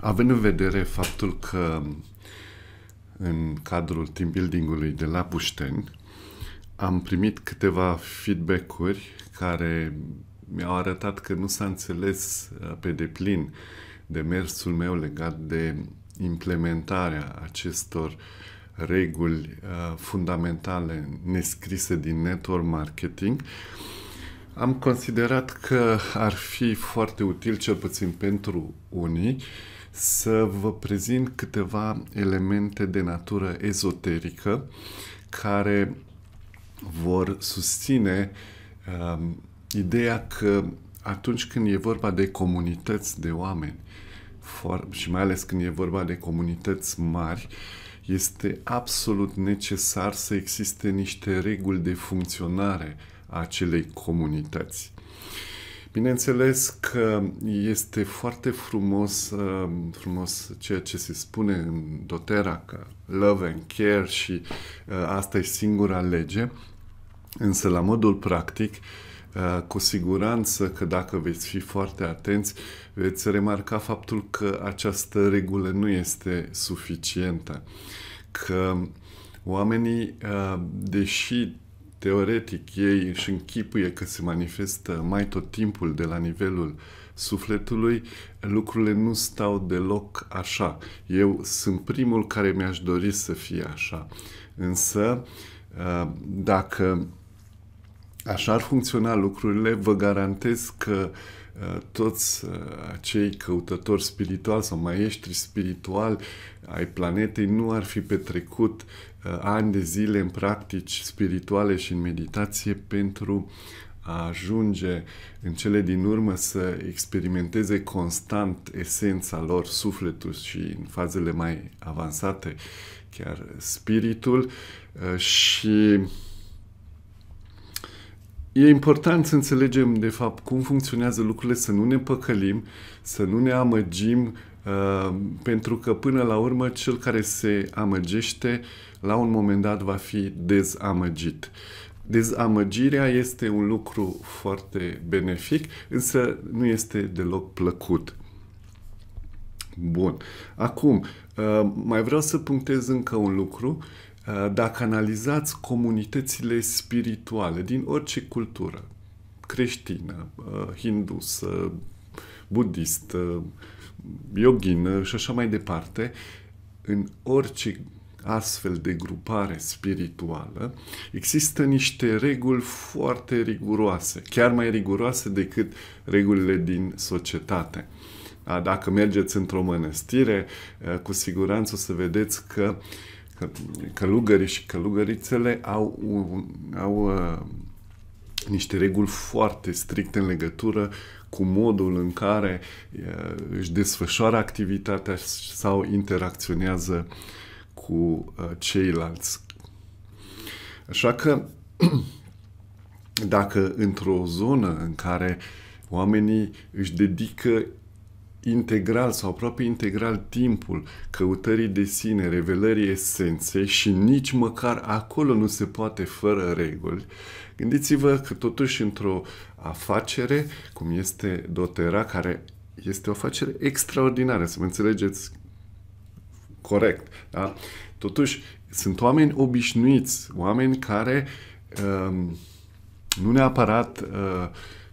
având în vedere faptul că în cadrul team building-ului de la Bușteni am primit câteva feedback-uri care mi-au arătat că nu s-a înțeles uh, pe deplin demersul meu legat de implementarea acestor reguli uh, fundamentale nescrise din network marketing, am considerat că ar fi foarte util, cel puțin pentru unii, să vă prezint câteva elemente de natură ezoterică care vor susține uh, ideea că atunci când e vorba de comunități de oameni și mai ales când e vorba de comunități mari, este absolut necesar să existe niște reguli de funcționare a acelei comunități. Bineînțeles că este foarte frumos, um, frumos ceea ce se spune în Dotera, că love and care și uh, asta e singura lege, însă la modul practic, uh, cu siguranță că dacă veți fi foarte atenți, veți remarca faptul că această regulă nu este suficientă. Că oamenii, uh, deși Teoretic, ei își închipuie că se manifestă mai tot timpul de la nivelul sufletului, lucrurile nu stau deloc așa. Eu sunt primul care mi-aș dori să fie așa. Însă, ă, dacă așa ar funcționa lucrurile, vă garantez că ă, toți acei ă, căutători spirituali sau maestri spirituali ai planetei nu ar fi petrecut Uh, ani de zile în practici spirituale și în meditație pentru a ajunge în cele din urmă să experimenteze constant esența lor, sufletul și în fazele mai avansate chiar spiritul uh, și E important să înțelegem, de fapt, cum funcționează lucrurile, să nu ne păcălim, să nu ne amăgim Ehm, pentru că până la urmă cel care se amăgește la un moment dat va fi dezamăgit. Dezamăgirea este un lucru foarte benefic, însă nu este deloc plăcut. Bun. Acum, ehm, mai vreau să punctez încă un lucru. Ehm, dacă analizați comunitățile spirituale din orice cultură, creștină, hindusă, budistă, yoghină și așa mai departe, în orice astfel de grupare spirituală, există niște reguli foarte riguroase, chiar mai riguroase decât regulile din societate. Dacă mergeți într-o mănăstire, cu siguranță o să vedeți că călugării și călugărițele au, un, au niște reguli foarte stricte în legătură cu modul în care își desfășoară activitatea sau interacționează cu ceilalți. Așa că dacă într-o zonă în care oamenii își dedică integral sau aproape integral timpul căutării de sine, revelării esenței și nici măcar acolo nu se poate fără reguli, Gândiți-vă că totuși într-o afacere, cum este Dotera, care este o afacere extraordinară, să mă înțelegeți corect, da? Totuși, sunt oameni obișnuiți, oameni care ehm, nu neapărat uh,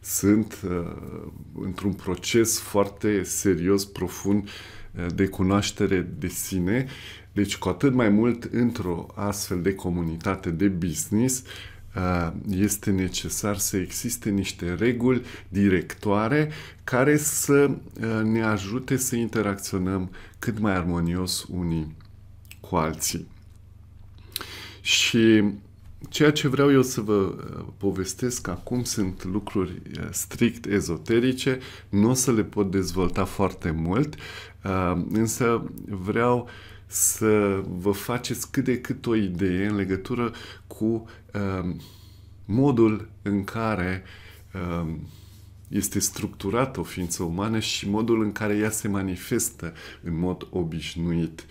sunt uh, într-un proces foarte serios, profund uh, de cunoaștere de sine, deci cu atât mai mult într-o astfel de comunitate de business, uh, este necesar să existe niște reguli directoare care să ne ajute să interacționăm cât mai armonios unii cu alții. Și ceea ce vreau eu să vă povestesc acum sunt lucruri strict ezoterice, nu o să le pot dezvolta foarte mult, însă vreau să vă faceți cât de cât o idee în legătură cu ehm, modul în care ehm, este structurată o ființă umană și modul în care ea se manifestă în mod obișnuit.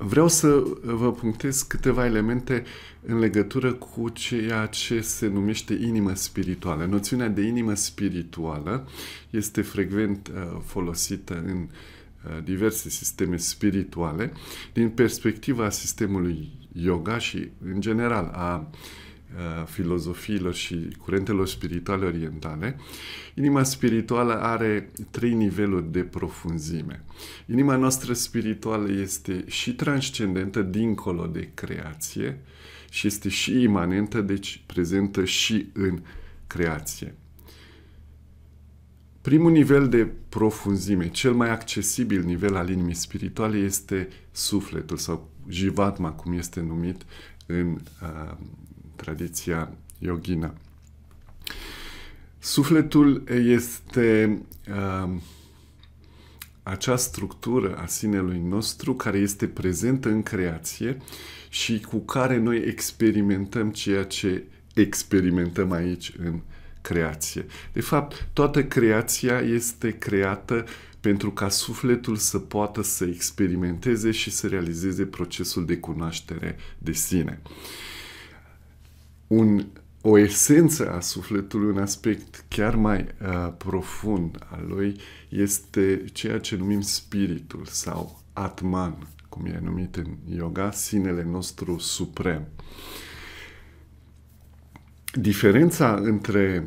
Vreau să vă punctez câteva elemente în legătură cu ceea ce se numește inimă spirituală. Noțiunea de inimă spirituală este frecvent uh, folosită în uh, diverse sisteme spirituale. Din perspectiva sistemului yoga și, în general, a uh, Uh, filozofiilor și curentelor spirituale orientale, inima spirituală are trei niveluri de profunzime. Inima noastră spirituală este și transcendentă dincolo de creație și este și imanentă, deci prezentă și în creație. Primul nivel de profunzime, cel mai accesibil nivel al inimii spirituale este sufletul sau jivatma, cum este numit în uh, tradiția yoghină. Sufletul este uh, acea structură a sinelui nostru care este prezentă în creație și cu care noi experimentăm ceea ce experimentăm aici în creație. De fapt, toată creația este creată pentru ca sufletul să poată să experimenteze și să realizeze procesul de cunoaștere de sine. Uh, un, o esență a sufletului, un aspect chiar mai uh, profund al lui, este ceea ce numim spiritul sau atman, cum e numit în yoga, sinele nostru suprem. Diferența între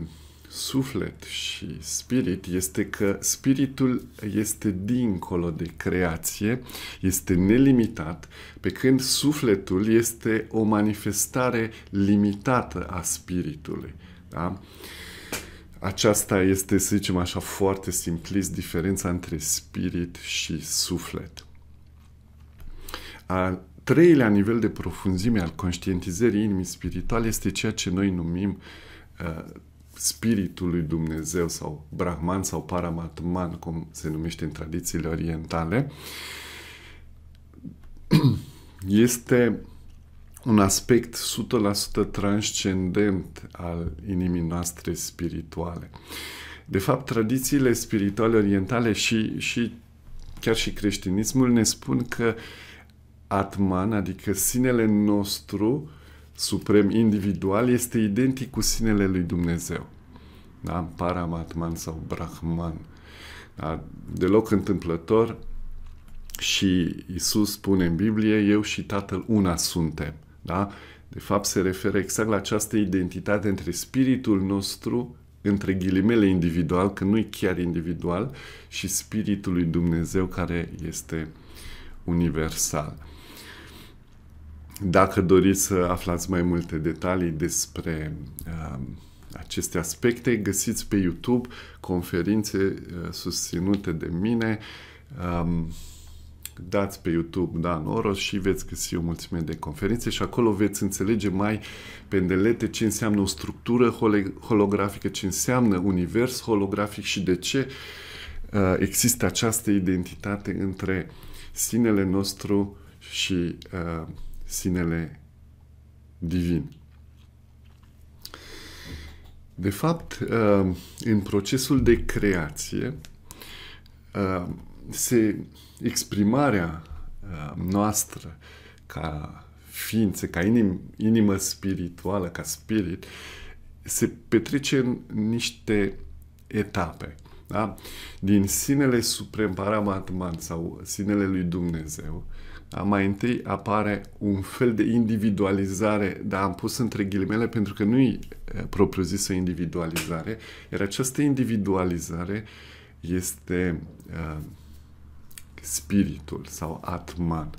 suflet și spirit este că spiritul este dincolo de creație, este nelimitat, pe când sufletul este o manifestare limitată a spiritului. Da? Aceasta este, să zicem așa, foarte simplist diferența între spirit și suflet. Al treilea nivel de profunzime al conștientizării inimii spirituale este ceea ce noi numim uh, spiritul lui Dumnezeu sau Brahman sau Paramatman, cum se numește în tradițiile orientale, este un aspect 100% transcendent al inimii noastre spirituale. De fapt, tradițiile spirituale orientale și, și chiar și creștinismul ne spun că Atman, adică sinele nostru, suprem individual este identic cu sinele lui Dumnezeu. Da? Paramatman sau Brahman. Da? Deloc întâmplător și Isus spune în Biblie, eu și Tatăl una suntem. Da? De fapt, se referă exact la această identitate între spiritul nostru, între ghilimele individual, că nu e chiar individual, și spiritul lui Dumnezeu care este universal. Dacă doriți să aflați mai multe detalii despre uh, aceste aspecte, găsiți pe YouTube conferințe uh, susținute de mine. Um, dați pe YouTube Dan Oros și veți găsi o mulțime de conferințe și acolo veți înțelege mai pendelete ce înseamnă o structură holografică, ce înseamnă univers holografic și de ce uh, există această identitate între sinele nostru și uh, sinele divin. De fapt, uh, în procesul de creație, uh, se exprimarea uh, noastră ca ființe, ca inim, inimă spirituală, ca spirit, se petrece în niște etape. Da? Din sinele suprem Paramatman sau sinele lui Dumnezeu, uh, mai întâi apare un fel de individualizare, dar am pus între ghilimele pentru că nu-i propriu zisă individualizare, iar această individualizare este uh, spiritul sau atman.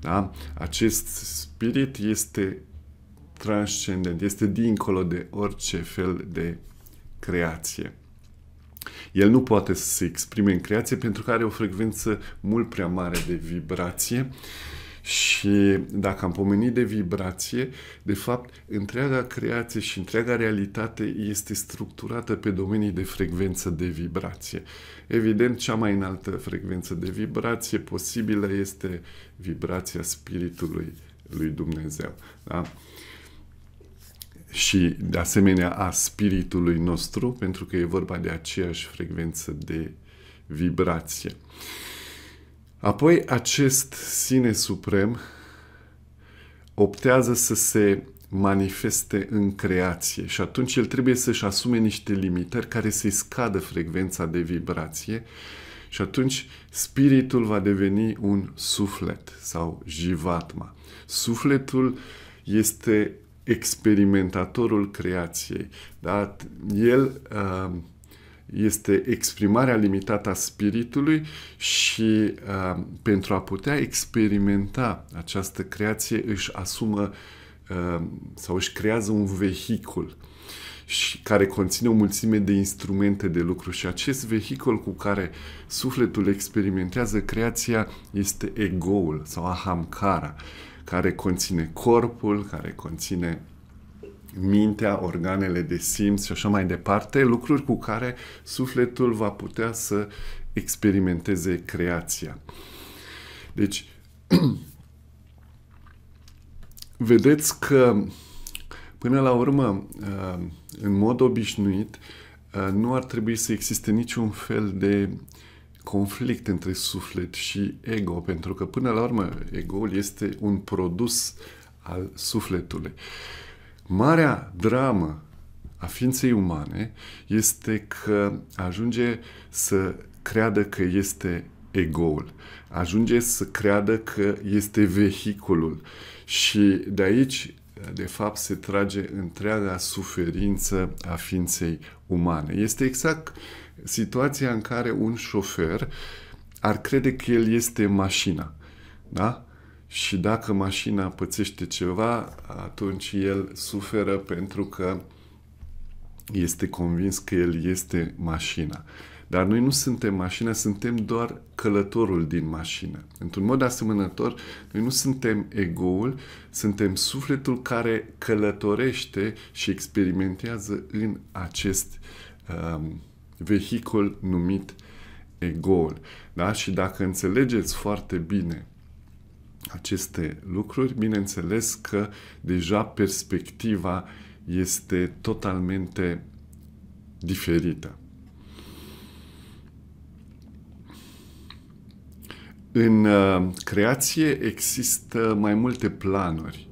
Da? Acest spirit este transcendent, este dincolo de orice fel de creație. El nu poate să se exprime în creație pentru că are o frecvență mult prea mare de vibrație și dacă am pomenit de vibrație, de fapt, întreaga creație și întreaga realitate este structurată pe domenii de frecvență de vibrație. Evident, cea mai înaltă frecvență de vibrație posibilă este vibrația spiritului lui Dumnezeu. Da? și, de asemenea, a spiritului nostru, pentru că e vorba de aceeași frecvență de vibrație. Apoi, acest sine suprem optează să se manifeste în creație și atunci el trebuie să-și asume niște limitări care să-i scadă frecvența de vibrație și atunci spiritul va deveni un suflet sau jivatma. Sufletul este experimentatorul creației. Da? El uh, este exprimarea limitată a spiritului și uh, pentru a putea experimenta această creație își asumă uh, sau își creează un vehicul și care conține o mulțime de instrumente de lucru și acest vehicul cu care sufletul experimentează creația este egoul sau ahamkara. Uh, care conține corpul, care conține mintea, organele de simț și așa mai departe, lucruri cu care sufletul va putea să experimenteze creația. Deci, vedeți că, până la urmă, uh, în mod obișnuit, uh, nu ar trebui să existe niciun fel de uh, conflict între suflet și ego, pentru că până la urmă egoul este un produs al sufletului. Marea dramă a ființei umane este că ajunge să creadă că este egoul. Ajunge să creadă că este vehiculul. Și de aici, de fapt, se trage întreaga suferință a ființei umane. Este exact uh, situația în care un șofer ar crede că el este mașina. Da? Și dacă mașina pățește ceva, atunci el suferă pentru că este convins că el este mașina. Dar noi nu suntem mașina, suntem doar călătorul din mașină. Într-un mod asemănător, noi nu suntem egoul, suntem sufletul care călătorește și experimentează în acest um, vehicul numit egoul. Da? Și dacă înțelegeți foarte bine aceste lucruri, bineînțeles că deja perspectiva este totalmente diferită. În uh, creație există mai multe planuri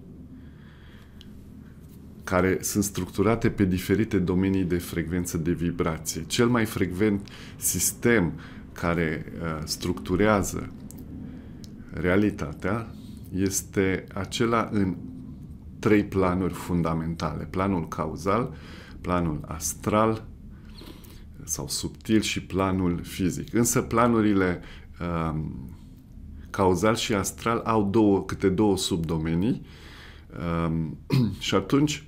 care sunt structurate pe diferite domenii de frecvență de vibrație. Cel mai frecvent sistem care uh, structurează realitatea este acela în trei planuri fundamentale. Planul cauzal, planul astral sau subtil și planul fizic. Însă planurile um, cauzal și astral au două, câte două subdomenii um, și atunci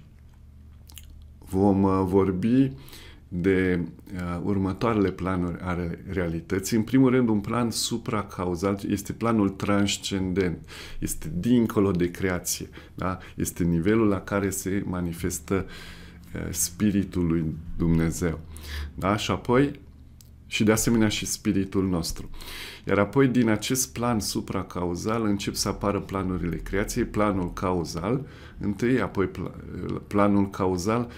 Vom uh, vorbi de uh, următoarele planuri ale realității. În primul rând, un plan supracauzal este planul transcendent, este dincolo de creație, da? este nivelul la care se manifestă uh, Spiritul lui Dumnezeu. Da? Și apoi, și de asemenea și spiritul nostru. Iar apoi din acest plan supracauzal încep să apară planurile creației, planul cauzal, întâi, apoi planul cauzal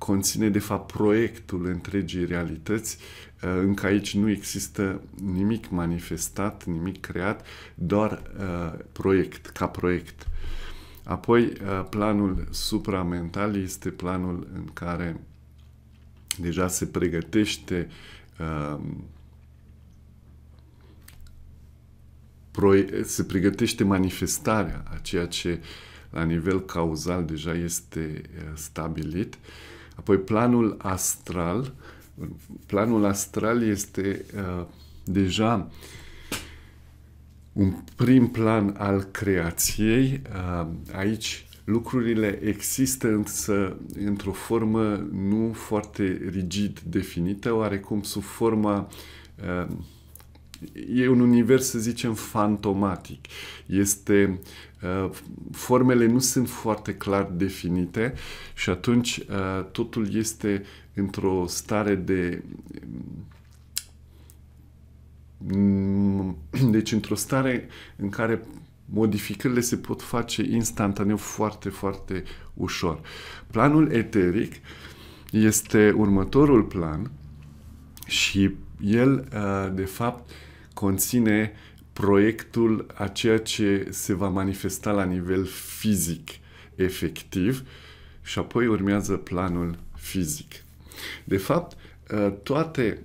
conține, de fapt, proiectul întregii realități, uh, încă aici nu există nimic manifestat, nimic creat, doar uh, proiect, ca proiect. Apoi, uh, planul supramental este planul în care deja se pregătește se pregătește manifestarea a ceea ce la nivel cauzal deja este stabilit. Uh, Apoi planul astral. Planul astral este uh, deja un prim plan al creației. Uh, aici lucrurile există însă într-o formă nu foarte rigid definită, oarecum sub forma uh, e un univers, să zicem, fantomatic. Este uh, formele nu sunt foarte clar definite și atunci uh, totul este într-o stare de mm, deci într-o stare în care modificările se pot face instantaneu foarte, foarte ușor. Planul eteric este următorul plan și el, uh, de fapt, conține proiectul a ceea ce se va manifesta la nivel fizic, efectiv, și apoi urmează planul fizic. De fapt, ă, toate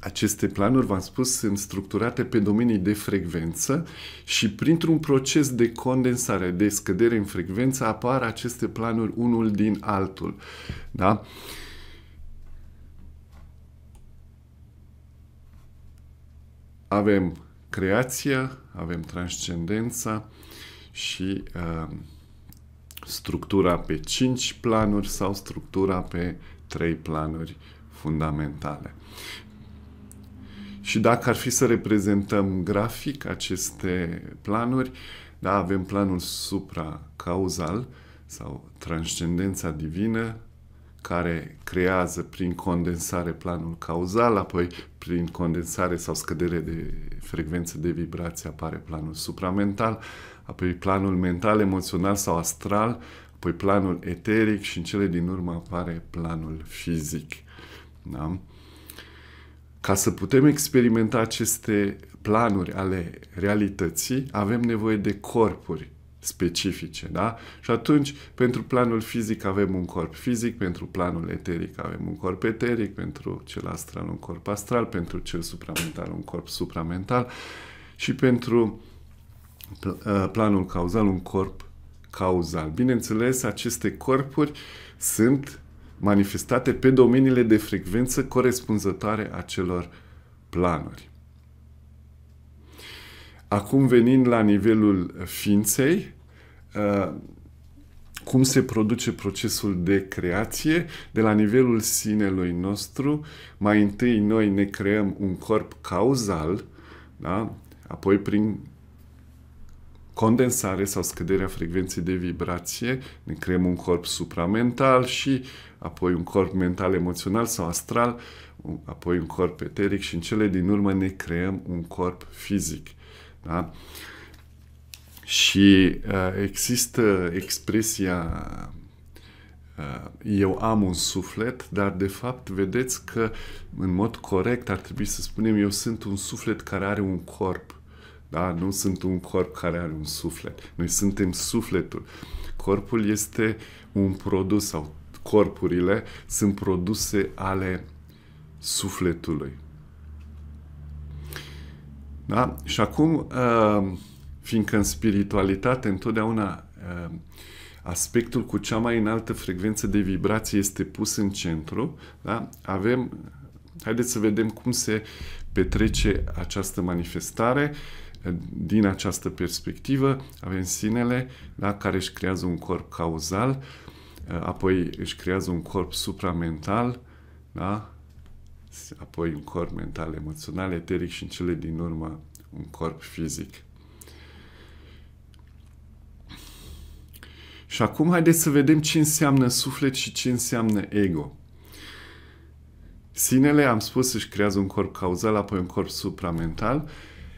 aceste planuri, v-am spus, sunt structurate pe domenii de frecvență și printr-un proces de condensare, de scădere în frecvență, apar aceste planuri unul din altul. Da? Uh, avem creația, avem transcendența și uh, structura pe cinci planuri sau structura pe trei planuri fundamentale. Și dacă ar fi să reprezentăm grafic aceste planuri, da, avem planul supra-cauzal sau transcendența divină, care creează prin condensare planul cauzal, apoi prin condensare sau scădere de frecvență de vibrație apare planul supramental, apoi planul mental, emoțional sau astral, apoi planul eteric și în cele din urmă apare planul fizic. Da? Ca să putem experimenta aceste planuri ale realității, avem nevoie de corpuri specifice, da? Și atunci, pentru planul fizic avem un corp fizic, pentru planul eteric avem un corp eteric, pentru cel astral un corp astral, pentru cel supramental un corp supramental și pentru uh, planul cauzal un corp cauzal. Bineînțeles, aceste corpuri sunt manifestate pe domeniile de frecvență corespunzătoare acelor planuri. Acum venind la nivelul ființei, Uh, cum se produce procesul de creație de la nivelul sinelui nostru. Mai întâi noi ne creăm un corp cauzal, da? apoi prin condensare sau scăderea frecvenței de vibrație, ne creăm un corp supramental și apoi un corp mental, emoțional sau astral, apoi un corp eteric și în cele din urmă ne creăm un corp fizic. Da? Uh, și uh, există expresia uh, eu am un suflet, dar de fapt vedeți că în mod corect ar trebui să spunem eu sunt un suflet care are un corp. Da? Nu sunt un corp care are un suflet. Noi suntem sufletul. Corpul este un produs sau corpurile sunt produse ale sufletului. Da? Și acum uh, Fiindcă în spiritualitate întotdeauna eh, aspectul cu cea mai înaltă frecvență de vibrație este pus în centru, da? avem, haideți să vedem cum se petrece această manifestare eh, din această perspectivă. Avem sinele da? care își creează un corp cauzal, eh, apoi își creează un corp supramental, da? apoi un corp mental, emoțional, eteric și în cele din urmă un corp fizic. Și acum haideți să vedem ce înseamnă suflet și ce înseamnă ego. Sinele, am spus, își creează un corp cauzal, apoi un corp supramental,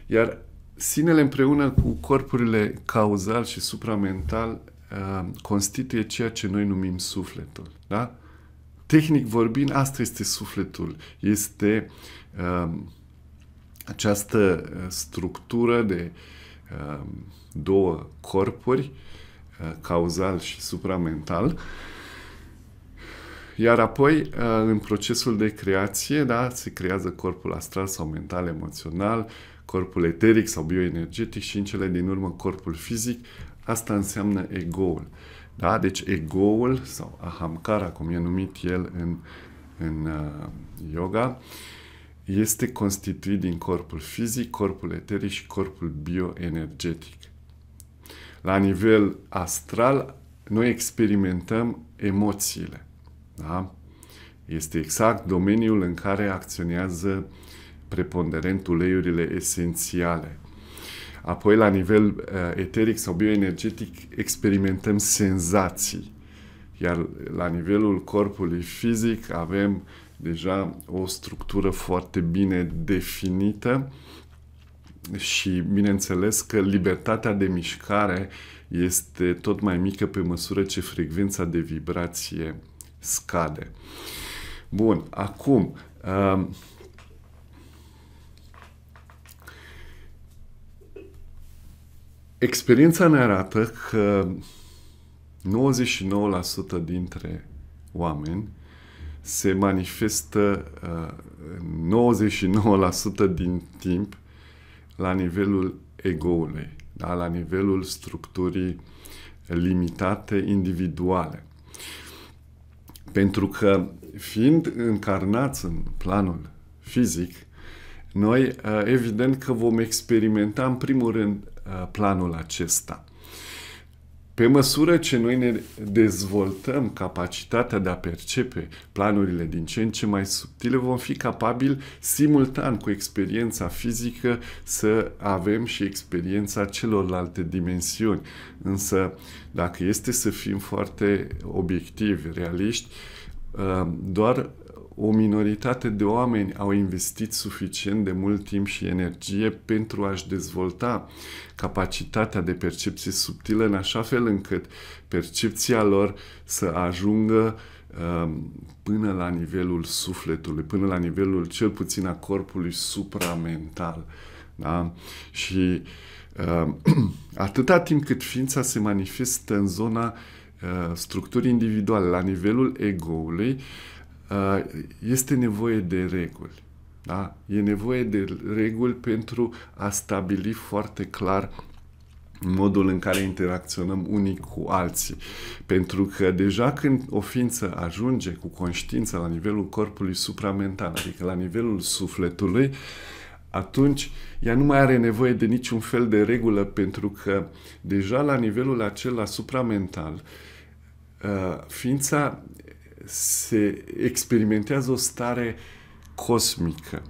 iar sinele împreună cu corpurile cauzal și supramental uh, constituie ceea ce noi numim sufletul. Da? Tehnic vorbind, asta este sufletul. Este uh, această uh, structură de uh, două corpuri uh, Uh, cauzal și supramental. Iar apoi, uh, în procesul de creație, da, se creează corpul astral sau mental, emoțional, corpul eteric sau bioenergetic și în cele din urmă corpul fizic. Asta înseamnă egoul. Da? Deci egoul sau ahamkara, cum e numit el în, în uh, yoga, este constituit din corpul fizic, corpul eteric și corpul bioenergetic la nivel astral, noi experimentăm emoțiile. Da? Este exact domeniul în care acționează preponderent uleiurile esențiale. Apoi, la nivel uh, eteric sau bioenergetic, experimentăm senzații. Iar la nivelul corpului fizic avem deja o structură foarte bine definită și bineînțeles că libertatea de mișcare este tot mai mică pe măsură ce frecvența de vibrație scade. Bun, acum um, experiența ne arată că 99% dintre oameni se manifestă 99% uh, din timp la nivelul egoului, da? la nivelul structurii limitate individuale. Pentru că fiind încarnați în planul fizic, noi evident că vom experimenta în primul rând planul acesta – pe măsură ce noi ne dezvoltăm capacitatea de a percepe planurile din ce în ce mai subtile, vom fi capabili simultan cu experiența fizică să avem și experiența celorlalte dimensiuni. Însă, dacă este să fim foarte obiectivi, realiști, ă, doar o minoritate de oameni au investit suficient de mult timp și energie pentru a-și dezvolta capacitatea de percepție subtilă în așa fel încât percepția lor să ajungă ehm, până la nivelul sufletului, până la nivelul cel puțin a corpului supramental. Da? Și uh, atâta timp cât ființa se manifestă în zona uh, structurii individuale, la nivelul egoului, uh, Uh, este nevoie de reguli. Da? E nevoie de reguli pentru a stabili foarte clar modul în care interacționăm unii cu alții. Pentru că deja când o ființă ajunge cu conștiință la nivelul corpului supramental, adică la nivelul sufletului, atunci ea nu mai are nevoie de niciun fel de regulă pentru că deja la nivelul acela supramental uh, ființa se experimentează o stare cosmică.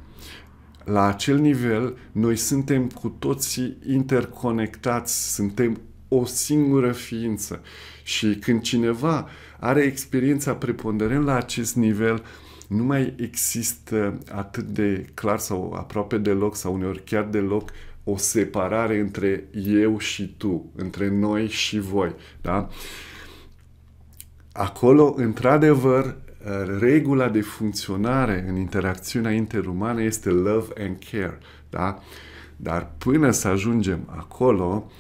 La acel nivel, noi suntem cu toții interconectați, suntem o singură ființă. Și când cineva are experiența preponderent la acest nivel, nu mai există atât de clar sau aproape deloc sau uneori chiar deloc o separare între eu și tu, între noi și voi. Da? acolo, într-adevăr, uh, regula de funcționare în interacțiunea interumană este love and care. Da? Dar până să ajungem acolo,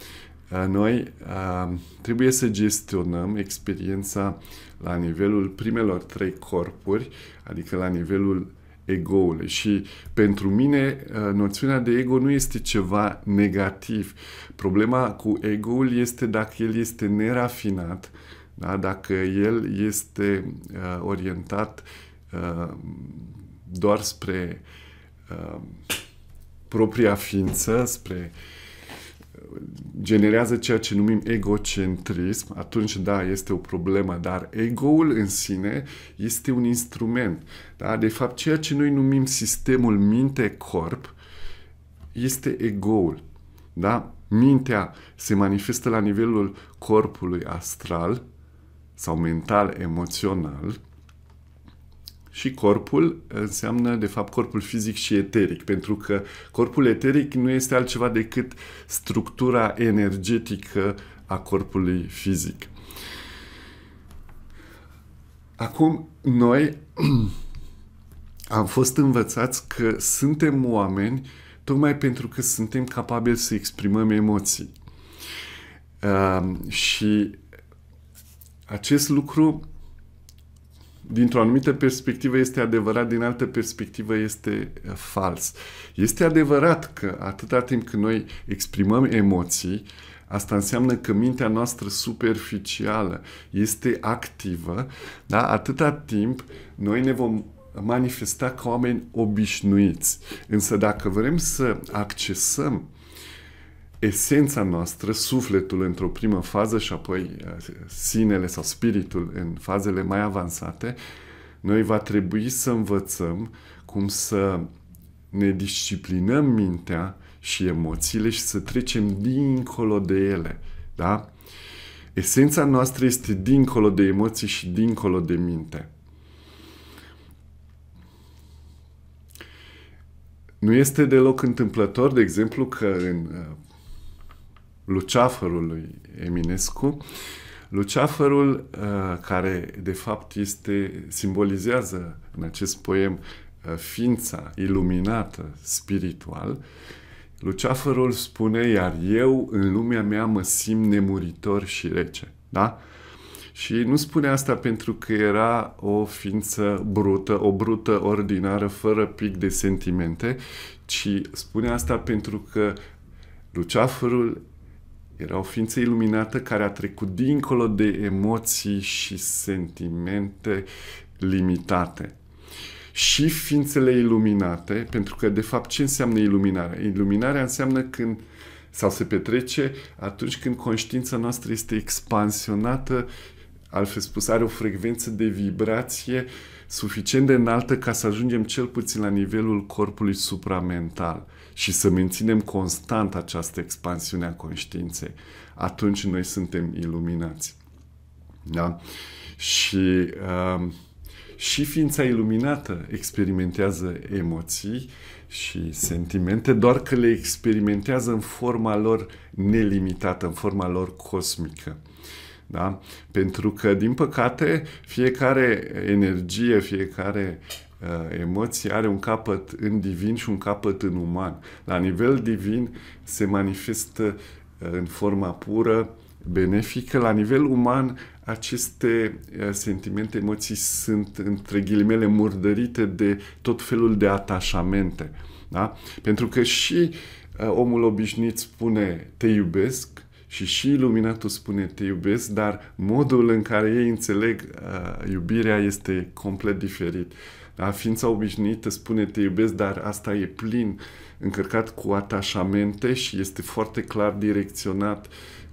uh, noi uh, trebuie să gestionăm experiența la nivelul primelor trei corpuri, adică la nivelul egoului. Și pentru mine noțiunea de ego nu este ceva negativ. Problema cu egoul este dacă el este nerafinat, da? Dacă el este uh, orientat uh, doar spre uh, propria ființă, spre uh, generează ceea ce numim egocentrism, atunci da, este o problemă, dar egoul în sine este un instrument. Da? De fapt, ceea ce noi numim sistemul minte-corp este egoul. Da? Mintea se manifestă la nivelul corpului astral, sau mental-emoțional și corpul înseamnă, de fapt, corpul fizic și eteric, pentru că corpul eteric nu este altceva decât structura energetică a corpului fizic. Acum, noi am fost învățați că suntem oameni tocmai pentru că suntem capabili să exprimăm emoții. Uh, și acest lucru, dintr-o anumită perspectivă, este adevărat, din altă perspectivă, este uh, fals. Este adevărat că atâta timp când noi exprimăm emoții, Asta înseamnă că mintea noastră superficială este activă, da? atâta timp noi ne vom manifesta ca oameni obișnuiți. Însă dacă vrem să accesăm esența noastră, sufletul într-o primă fază și apoi eh, sinele sau spiritul în fazele mai avansate, noi va trebui să învățăm cum să ne disciplinăm mintea și emoțiile și să trecem dincolo de ele. Da? Esența noastră este dincolo de emoții și dincolo de minte. Nu este deloc întâmplător, de exemplu, că în eh, luceafărul lui Eminescu. Luceafărul, uh, care de fapt este, simbolizează în acest poem uh, ființa iluminată spiritual, Luceafărul spune, iar eu în lumea mea mă simt nemuritor și rece. Da? Și nu spune asta pentru că era o ființă brută, o brută ordinară, fără pic de sentimente, ci spune asta pentru că Luceafărul era o ființă iluminată care a trecut dincolo de emoții și sentimente limitate. Și ființele iluminate, pentru că, de fapt, ce înseamnă iluminarea? Iluminarea înseamnă când sau se petrece atunci când conștiința noastră este expansionată, altfel spus, are o frecvență de vibrație suficient de înaltă ca să ajungem cel puțin la nivelul corpului supramental și să menținem constant această expansiune a conștiinței, atunci noi suntem iluminați. Da? Și, uh, și ființa iluminată experimentează emoții și sentimente, doar că le experimentează în forma lor nelimitată, în forma lor cosmică. Da? Pentru că, din păcate, fiecare energie, fiecare Uh, emoție are un capăt în divin și un capăt în uman. La nivel divin se manifestă uh, în forma pură, benefică. La nivel uman, aceste uh, sentimente, emoții sunt, între ghilimele, murdărite de tot felul de atașamente. Da? Pentru că și omul obișnuit spune te iubesc, și și iluminatul spune te iubesc, dar modul în care ei înțeleg uh, iubirea este complet diferit. Uh, a ființa obișnuită spune te iubesc, dar asta e plin, încărcat cu atașamente și este foarte clar direcționat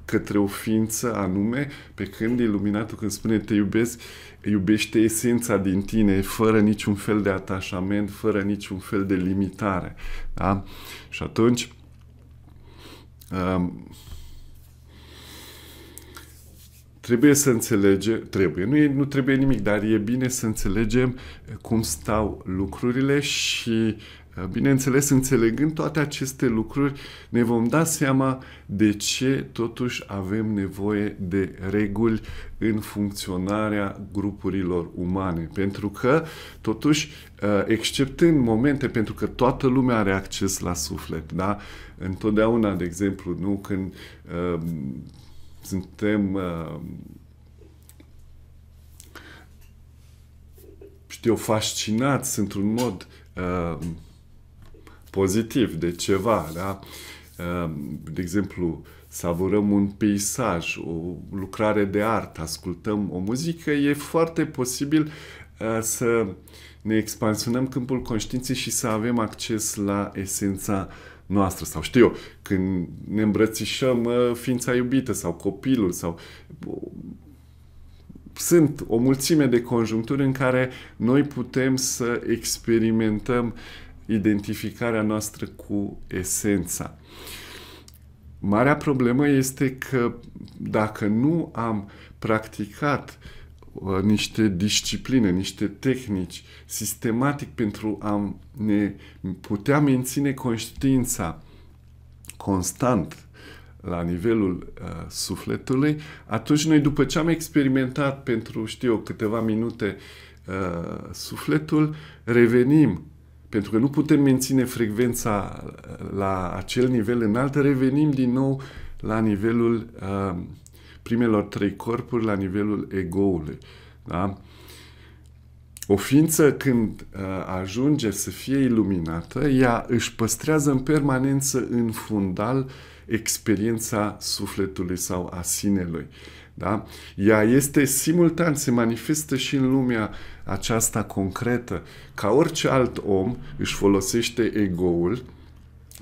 către o ființă anume, pe când iluminatul când spune te iubesc, iubește esența din tine, fără niciun fel de atașament, fără niciun fel de limitare. Da? Și atunci, um, trebuie să înțelegem, trebuie, nu, e, nu trebuie nimic, dar e bine să înțelegem eh, cum stau lucrurile și, eh, bineînțeles, înțelegând toate aceste lucruri, ne vom da seama de ce totuși avem nevoie de reguli în funcționarea grupurilor umane. Pentru că, totuși, eh, exceptând momente, pentru că toată lumea are acces la suflet, da? Întotdeauna, de exemplu, nu când suntem uh, știu, fascinați într-un mod uh, pozitiv de ceva, da? Uh, de exemplu, savurăm un peisaj, o lucrare de artă, ascultăm o muzică, e foarte posibil uh, să ne expansionăm câmpul conștiinței și să avem acces la esența uh, noastră sau știu eu, când ne îmbrățișăm uh, ființa iubită sau copilul sau sunt o mulțime de conjuncturi în care noi putem să experimentăm identificarea noastră cu esența. Marea problemă este că dacă nu am practicat uh, Uh, niște discipline, niște tehnici sistematic pentru a ne putea menține conștiința constant la nivelul uh, sufletului, atunci noi după ce am experimentat pentru, știu câteva minute uh, sufletul, revenim pentru că nu putem menține frecvența uh, la acel nivel înalt, revenim din nou la nivelul uh, primelor trei corpuri la nivelul egoului. Da? O ființă când uh, ajunge să fie iluminată, ea își păstrează în permanență în fundal experiența sufletului sau a sinelui. Da? Ea este simultan, se manifestă și în lumea aceasta concretă. Ca orice alt om își folosește egoul,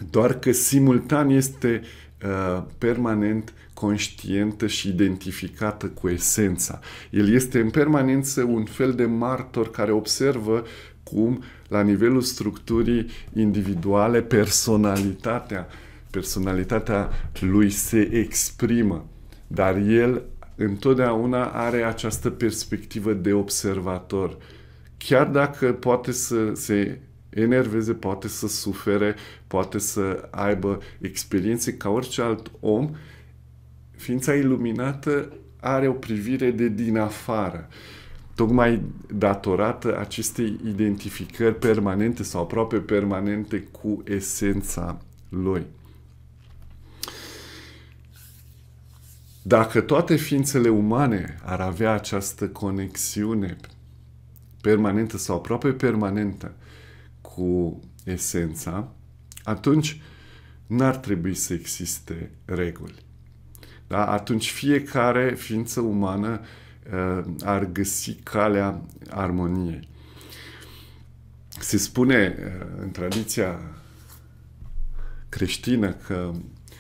doar că simultan este Uh, permanent conștientă și identificată cu esența. El este în permanență un fel de martor care observă cum, la nivelul structurii individuale, personalitatea, personalitatea lui se exprimă. Dar el întotdeauna are această perspectivă de observator. Chiar dacă poate să se enerveze, poate să sufere, poate să aibă experiențe ca orice alt om, ființa iluminată are o privire de din afară, tocmai datorată acestei identificări permanente sau aproape permanente cu esența lui. Dacă toate ființele umane ar avea această conexiune permanentă sau aproape permanentă cu esența, atunci n-ar trebui să existe reguli. Da? Atunci fiecare ființă umană uh, ar găsi calea armoniei. Se spune uh, în tradiția creștină că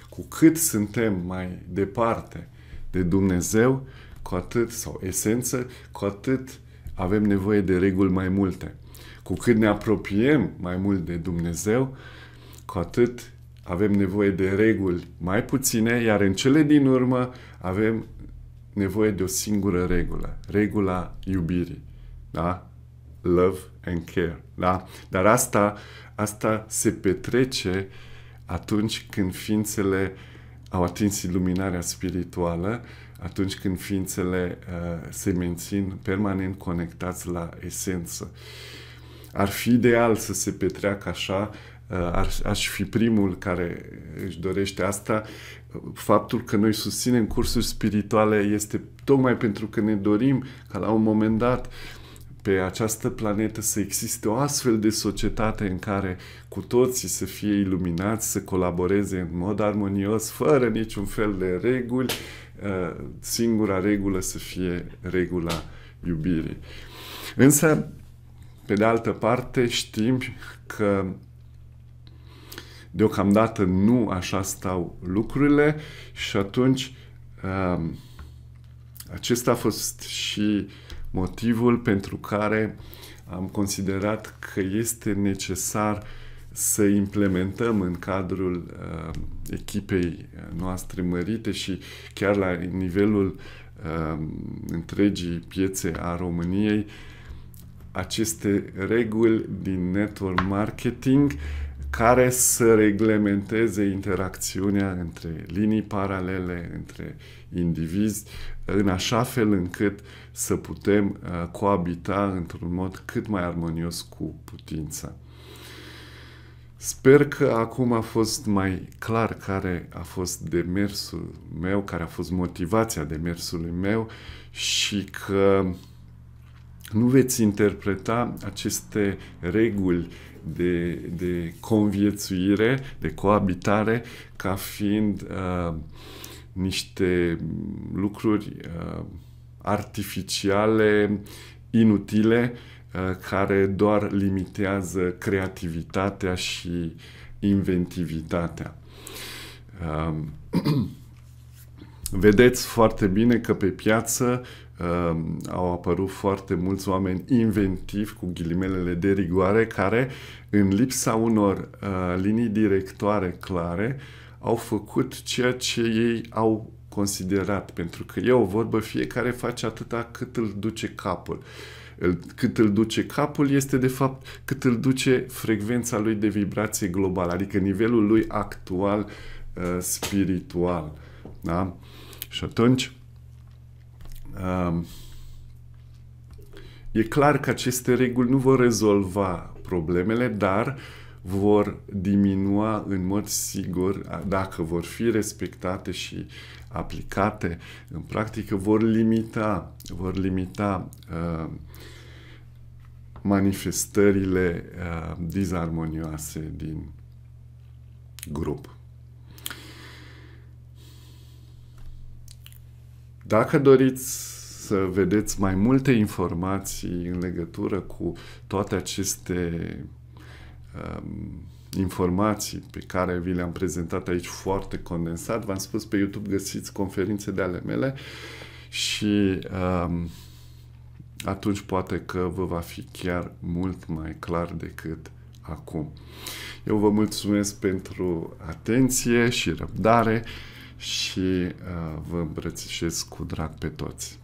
cu cât suntem mai departe de Dumnezeu, cu atât, sau esență, cu atât avem nevoie de reguli mai multe. Cu cât ne apropiem mai mult de Dumnezeu, cu atât avem nevoie de reguli mai puține, iar în cele din urmă avem nevoie de o singură regulă, regula iubirii. Da? Love and care. Da? Dar asta, asta se petrece atunci când ființele au atins iluminarea spirituală, atunci când ființele uh, se mențin permanent conectați la esență. Uh, ar fi ideal să se petreacă așa, uh, ar, aș fi primul care își dorește asta. Faptul că noi susținem cursuri spirituale este tocmai pentru că ne dorim ca la un moment dat pe această planetă să existe o astfel de societate în care cu toții să fie iluminați, să colaboreze în mod armonios, fără niciun fel de reguli, uh, singura regulă să fie regula iubirii. Însă, pe de altă parte, știm că deocamdată nu așa stau lucrurile și atunci um, acesta a fost și motivul pentru care am considerat că este necesar să implementăm în cadrul uh, echipei noastre mărite și chiar la nivelul uh, întregii piețe a României uh, aceste reguli din network marketing care să reglementeze interacțiunea între linii paralele, între indivizi, în așa fel încât să putem uh, coabita într-un mod cât mai armonios cu putința. Sper că acum a fost mai clar care a fost demersul meu, care a fost motivația demersului meu și că nu veți interpreta aceste reguli de, de conviețuire, de coabitare, ca fiind uh, niște lucruri uh, artificiale, inutile, uh, care doar limitează creativitatea și inventivitatea. Uh, Vedeți foarte bine că pe piață uh, au apărut foarte mulți oameni inventivi cu ghilimelele de rigoare care în lipsa unor uh, linii directoare clare au făcut ceea ce ei au considerat, pentru că e o vorbă, fiecare face atâta cât îl duce capul. Cât îl duce capul este, de fapt, cât îl duce frecvența lui de vibrație globală, adică nivelul lui actual uh, spiritual. Da? Și atunci, E clar că aceste reguli nu vor rezolva problemele, dar vor diminua în mod sigur, dacă vor fi respectate și aplicate în practică, vor limita, vor limita uh, manifestările uh, dizarmonioase din grup. Dacă doriți să vedeți mai multe informații în legătură cu toate aceste um, informații pe care vi le-am prezentat aici foarte condensat, v-am spus pe YouTube găsiți conferințe de ale mele și um, atunci poate că vă va fi chiar mult mai clar decât acum. Eu vă mulțumesc pentru atenție și răbdare și uh, vă îmbrățișez cu drag pe toți.